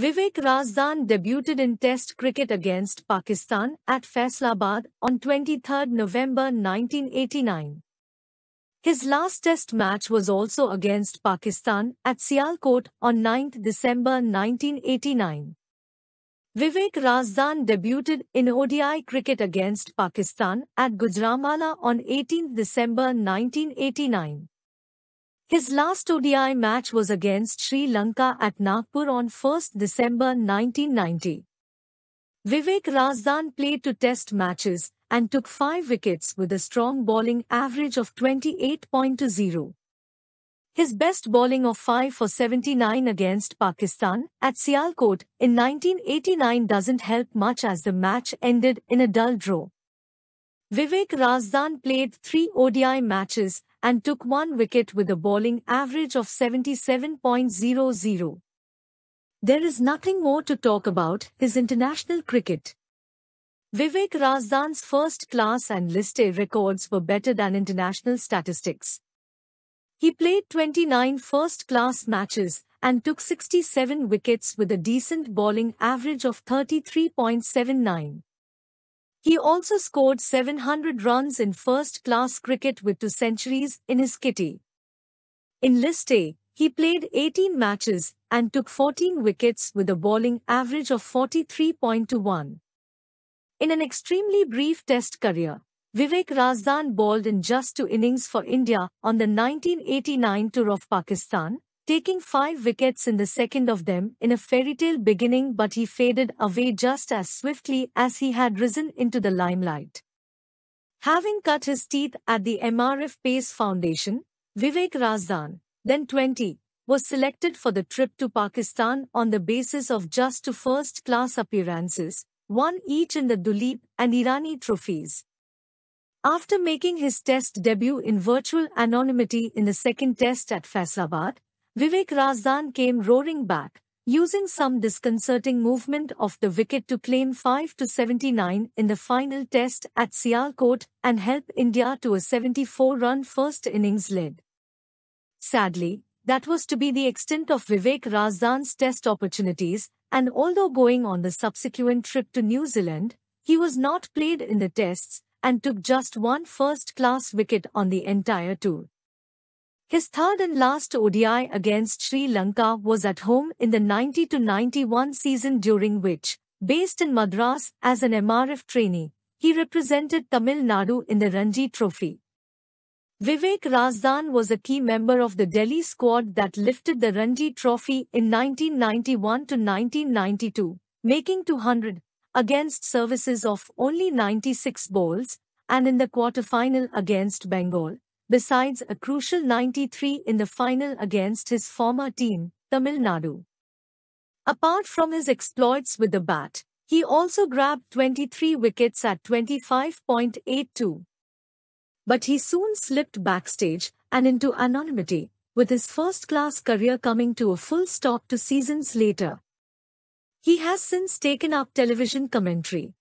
Vivek Razdan debuted in Test cricket against Pakistan at Faisalabad on 23 November 1989. His last Test match was also against Pakistan at Sialkot on 9 December 1989. Vivek Razdan debuted in ODI cricket against Pakistan at Gujranwala on 18 December 1989. His last ODI match was against Sri Lanka at Nagpur on 1 December 1990. Vivek Razdan played two test matches and took five wickets with a strong bowling average of 28.0. His best bowling of 5 for 79 against Pakistan at Sialkot in 1989 doesn't help much as the match ended in a dull draw. Vivek Razdan played three ODI matches and took one wicket with a bowling average of 77.00. There is nothing more to talk about his international cricket. Vivek Razdan's first class and list A records were better than international statistics. He played 29 first class matches and took 67 wickets with a decent bowling average of 33.79. He also scored 700 runs in first-class cricket with two centuries in his kitty. In List A, he played 18 matches and took 14 wickets with a bowling average of 43.21. In an extremely brief test career, Vivek Razdan bowled in just two innings for India on the 1989 tour of Pakistan, taking five wickets in the second of them in a fairy tale beginning but he faded away just as swiftly as he had risen into the limelight. Having cut his teeth at the MRF Pace Foundation, Vivek Razdan, then 20, was selected for the trip to Pakistan on the basis of just two first-class appearances, one each in the Duleep and Irani trophies. After making his test debut in virtual anonymity in the second test at Faisalabad, Vivek Razdan came roaring back, using some disconcerting movement of the wicket to claim 5 to 79 in the final test at Sialkot and help India to a 74-run first innings lead. Sadly, that was to be the extent of Vivek Razdan's test opportunities, and although going on the subsequent trip to New Zealand, he was not played in the tests and took just one first-class wicket on the entire tour. His third and last ODI against Sri Lanka was at home in the 90-91 season during which, based in Madras as an MRF trainee, he represented Tamil Nadu in the Ranji Trophy. Vivek Razdan was a key member of the Delhi squad that lifted the Ranji Trophy in 1991-1992, making 200 against services of only 96 balls, and in the quarter-final against Bengal, besides a crucial 93 in the final against his former team, Tamil Nadu. Apart from his exploits with the bat, he also grabbed 23 wickets at 25.82. But he soon slipped backstage and into anonymity, with his first-class career coming to a full stop two seasons later. He has since taken up television commentary.